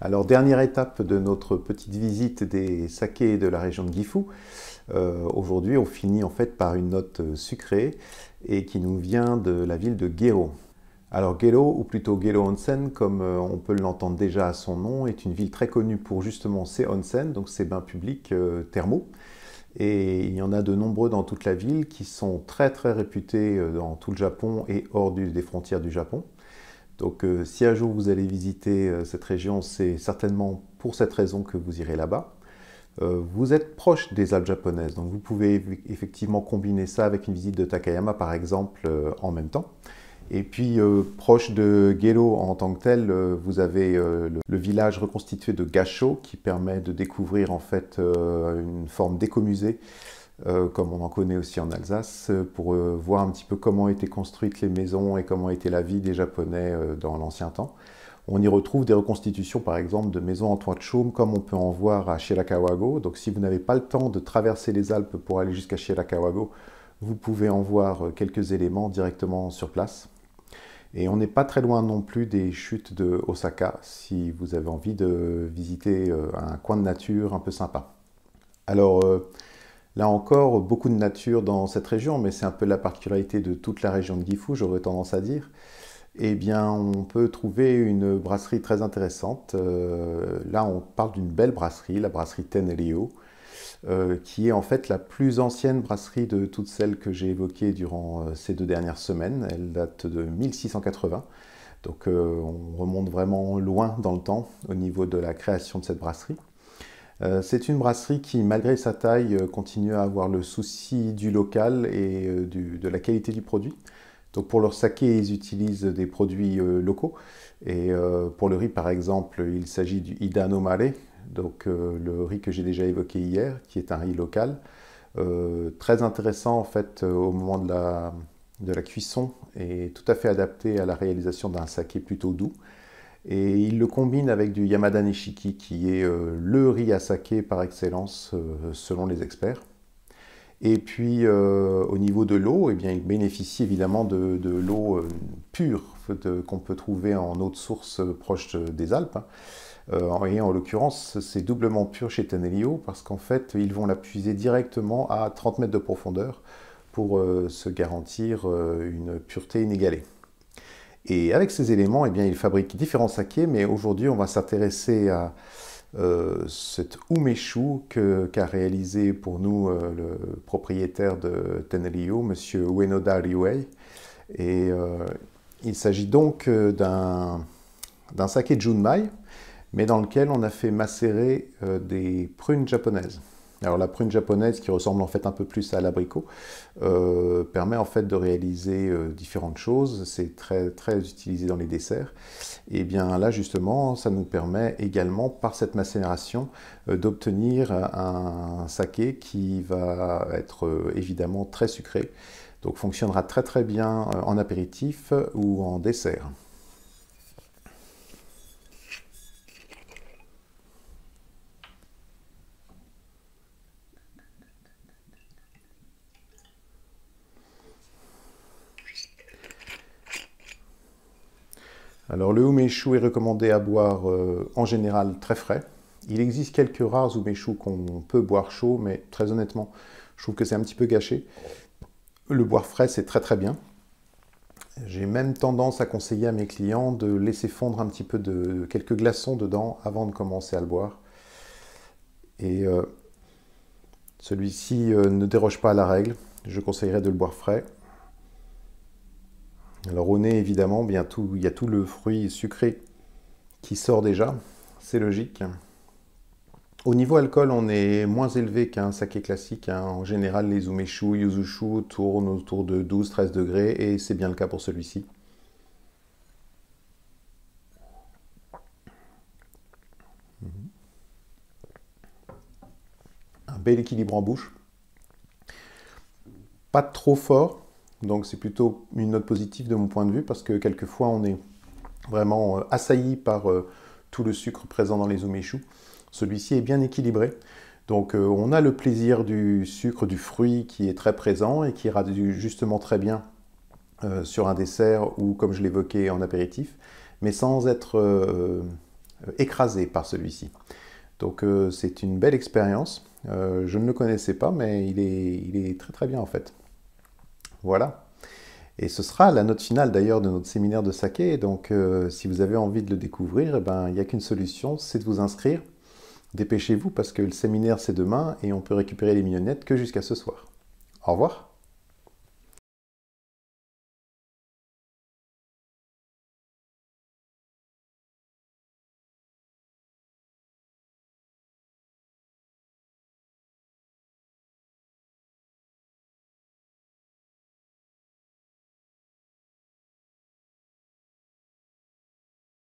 Alors, dernière étape de notre petite visite des sakés de la région de Gifu. Euh, aujourd'hui, on finit en fait par une note sucrée et qui nous vient de la ville de Gero. Alors Gero, ou plutôt Gero Onsen, comme euh, on peut l'entendre déjà à son nom, est une ville très connue pour justement ses onsen, donc ses bains publics euh, thermaux. Et il y en a de nombreux dans toute la ville qui sont très très réputés dans tout le Japon et hors des frontières du Japon. Donc euh, si un jour vous allez visiter euh, cette région, c'est certainement pour cette raison que vous irez là-bas. Euh, vous êtes proche des Alpes japonaises, donc vous pouvez effectivement combiner ça avec une visite de Takayama par exemple en même temps. Et puis proche de Gelo en tant que tel, vous avez le, village reconstitué de Gacho qui permet de découvrir en fait une forme d'écomusée euh, comme on en connaît aussi en Alsace, euh, pour euh, voir un petit peu comment étaient construites les maisons et comment était la vie des Japonais dans l'ancien temps. On y retrouve des reconstitutions, par exemple, de maisons en toit de chaume, comme on peut en voir à Shirakawago. Donc, si vous n'avez pas le temps de traverser les Alpes pour aller jusqu'à Shirakawago, vous pouvez en voir quelques éléments directement sur place. Et on n'est pas très loin non plus des chutes de Osaka, si vous avez envie de visiter un coin de nature un peu sympa. Alors, Là encore, beaucoup de nature dans cette région, mais c'est un peu la particularité de toute la région de Gifu, j'aurais tendance à dire. Eh bien, on peut trouver une brasserie très intéressante. Euh, là, on parle d'une belle brasserie, la brasserie Tenelio, euh, qui est en fait la plus ancienne brasserie de toutes celles que j'ai évoquées durant euh, ces deux dernières semaines. Elle date de 1680. Donc, on remonte vraiment loin dans le temps au niveau de la création de cette brasserie. Euh, c'est une brasserie qui, malgré sa taille, euh, continue à avoir le souci du local et euh, de la qualité du produit. Donc pour leur saké, ils utilisent des produits locaux. Et pour le riz, par exemple, il s'agit du Idano Mare, donc le riz que j'ai déjà évoqué hier, qui est un riz local. très intéressant en fait au moment de la, de la cuisson et tout à fait adapté à la réalisation d'un saké plutôt doux. Et il le combine avec du Yamada Nishiki, qui est euh, le riz à saké par excellence, euh, selon les experts. Et puis, euh, au niveau de l'eau, eh il bénéficie évidemment de, l'eau pure qu'on peut trouver en eau de source proche des Alpes. Hein. et en l'occurrence, c'est doublement pur chez Tanelio parce qu'en fait, ils vont la puiser directement à 30 mètres de profondeur pour se garantir une pureté inégalée. Et avec ces éléments, eh bien, il fabrique différents sakés, mais aujourd'hui, on va s'intéresser à euh, cet umeshu qu'a réalisé pour nous euh, le propriétaire de Tenryu, M. Uenoda Ryuei. Et euh, il s'agit donc d'un saké Junmai, mais dans lequel on a fait macérer des prunes japonaises. Alors la prune japonaise, qui ressemble en fait un peu plus à l'abricot, euh, permet en fait de réaliser euh, différentes choses. C'est très, très utilisé dans les desserts. Et bien là justement, ça nous permet également par cette macération euh, d'obtenir un, un saké qui va être évidemment très sucré. Donc fonctionnera très très bien en apéritif ou en dessert. Alors le chou est recommandé à boire euh, en général très frais. Il existe quelques rares chou qu'on peut boire chaud, mais très honnêtement, je trouve que c'est un petit peu gâché. Le boire frais, c'est très très bien. J'ai même tendance à conseiller à mes clients de laisser fondre un petit peu de quelques glaçons dedans avant de commencer à le boire. Et euh, celui-ci euh, ne déroge pas à la règle. Je conseillerais de le boire frais. Alors au nez, évidemment, bien il y a tout le fruit sucré qui sort déjà, c'est logique. Au niveau alcool, on est moins élevé qu'un saké classique. Hein. En général, les umeshu, yuzushu tournent autour de 12-13 degrés et c'est bien le cas pour celui-ci. Un bel équilibre en bouche. Pas trop fort, donc c'est plutôt une note positive de mon point de vue parce que quelquefois on est vraiment euh, assailli par euh, tout le sucre présent dans les ouméchoux. Celui-ci est bien équilibré. Donc euh, on a le plaisir du sucre, du fruit qui est très présent et qui ira justement très bien sur un dessert ou comme je l'évoquais en apéritif, mais sans être écrasé par celui-ci. Donc c'est une belle expérience. je ne le connaissais pas, mais il est, il est très très bien en fait. Voilà. Et ce sera la note finale d'ailleurs de notre séminaire de saké. Donc euh, si vous avez envie de le découvrir, eh ben, il n'y a qu'une solution, c'est de vous inscrire. Dépêchez-vous parce que le séminaire c'est demain et on peut récupérer les mignonnettes que jusqu'à ce soir. Au revoir